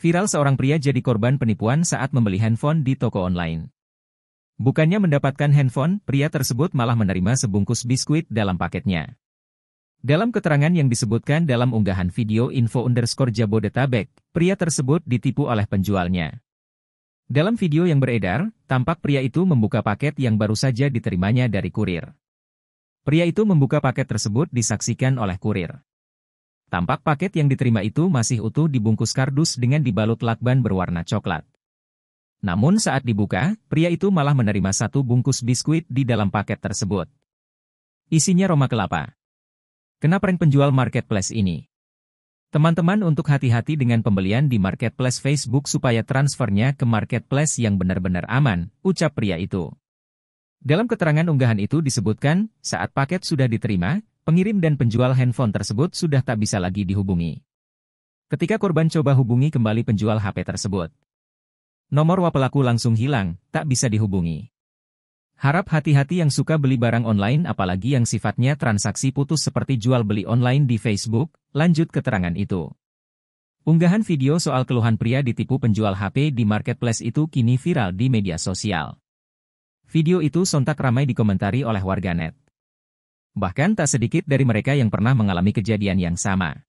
Viral seorang pria jadi korban penipuan saat membeli handphone di toko online. Bukannya mendapatkan handphone, pria tersebut malah menerima sebungkus biskuit dalam paketnya. Dalam keterangan yang disebutkan dalam unggahan video info underscore Jabodetabek, pria tersebut ditipu oleh penjualnya. Dalam video yang beredar, tampak pria itu membuka paket yang baru saja diterimanya dari kurir. Pria itu membuka paket tersebut disaksikan oleh kurir. Tampak paket yang diterima itu masih utuh dibungkus kardus dengan dibalut lakban berwarna coklat. Namun saat dibuka, pria itu malah menerima satu bungkus biskuit di dalam paket tersebut. Isinya roma kelapa. Kenapa penjual marketplace ini? Teman-teman untuk hati-hati dengan pembelian di marketplace Facebook supaya transfernya ke marketplace yang benar-benar aman, ucap pria itu. Dalam keterangan unggahan itu disebutkan, saat paket sudah diterima, Pengirim dan penjual handphone tersebut sudah tak bisa lagi dihubungi. Ketika korban coba hubungi kembali penjual HP tersebut, nomor wa pelaku langsung hilang, tak bisa dihubungi. Harap hati-hati yang suka beli barang online apalagi yang sifatnya transaksi putus seperti jual beli online di Facebook, lanjut keterangan itu. Unggahan video soal keluhan pria ditipu penjual HP di marketplace itu kini viral di media sosial. Video itu sontak ramai dikomentari oleh warganet. Bahkan tak sedikit dari mereka yang pernah mengalami kejadian yang sama.